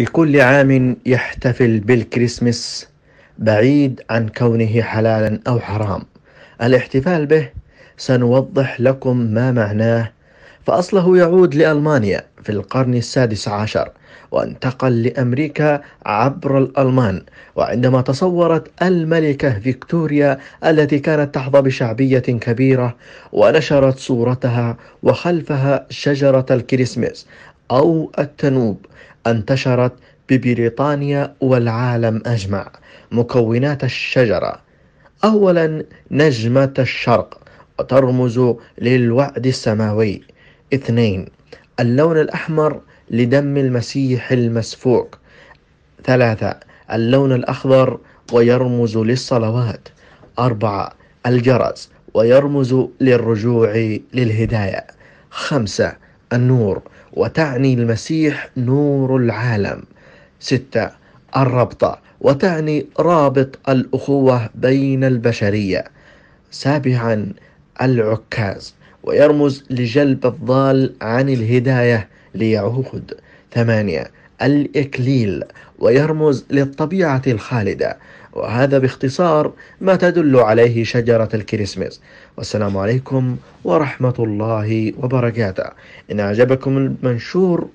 لكل عام يحتفل بالكريسماس بعيد عن كونه حلالا أو حرام الاحتفال به سنوضح لكم ما معناه فأصله يعود لألمانيا في القرن السادس عشر وانتقل لأمريكا عبر الألمان وعندما تصورت الملكة فيكتوريا التي كانت تحظى بشعبية كبيرة ونشرت صورتها وخلفها شجرة الكريسماس أو التنوب انتشرت ببريطانيا والعالم أجمع مكونات الشجرة أولا نجمة الشرق وترمز للوعد السماوي اثنين اللون الأحمر لدم المسيح المسفوك ثلاثة اللون الأخضر ويرمز للصلوات أربعة الجرس ويرمز للرجوع للهداية خمسة النور وتعني المسيح نور العالم ستة الربطة وتعني رابط الأخوة بين البشرية سابعا العكاز ويرمز لجلب الضال عن الهداية ليعود ثمانية الإكليل ويرمز للطبيعة الخالدة وهذا باختصار ما تدل عليه شجرة الكريسماس والسلام عليكم ورحمة الله وبركاته إن أعجبكم المنشور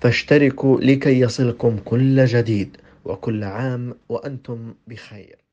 فاشتركوا لكي يصلكم كل جديد وكل عام وأنتم بخير